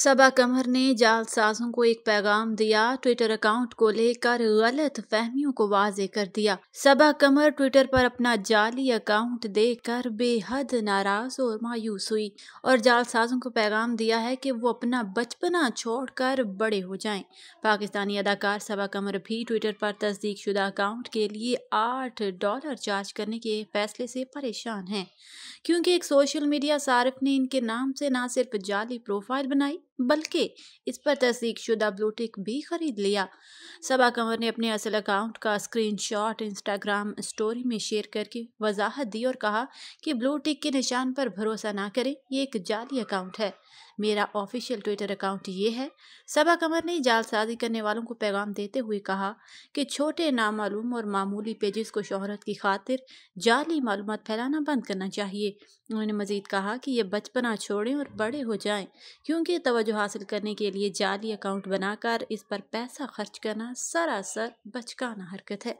सबा कमर ने जालसाजों को एक पैगाम दिया ट्विटर अकाउंट को लेकर गलत फहमियों को वाजे कर दिया सबा कमर ट्विटर पर अपना जाली अकाउंट कर बेहद नाराज और मायूस हुई और जालसाजों को पैगाम दिया है कि वो अपना बचपना छोड़कर बड़े हो जाएं। पाकिस्तानी अदाकार सबा कमर भी ट्विटर पर तस्दीक शुदा अकाउंट के लिए आठ डॉलर चार्ज करने के फैसले से परेशान हैं क्योंकि एक सोशल मीडिया सार्फ ने इनके नाम से ना सिर्फ जाली प्रोफाइल बनाई बल्कि इस पर तस्दीक शुदा ब्लूटिक भी खरीद लिया सबा कंवर ने अपने असल अकाउंट का स्क्रीनशॉट इंस्टाग्राम स्टोरी में शेयर करके वजाहत दी और कहा कि ब्लूटिक के निशान पर भरोसा ना करें ये एक जाली अकाउंट है मेरा ऑफिशियल ट्विटर अकाउंट ये है सबा कमर ने जालसाजी करने वालों को पैगाम देते हुए कहा कि छोटे नामालूम और मामूली पेजेस को शोहरत की खातिर जाली मालूम फैलाना बंद करना चाहिए उन्होंने मजीद कहा कि ये बचपना छोड़ें और बड़े हो जाएं क्योंकि तवज्जो हासिल करने के लिए जाली अकाउंट बनाकर इस पर पैसा खर्च करना सरासर बचकाना हरकत है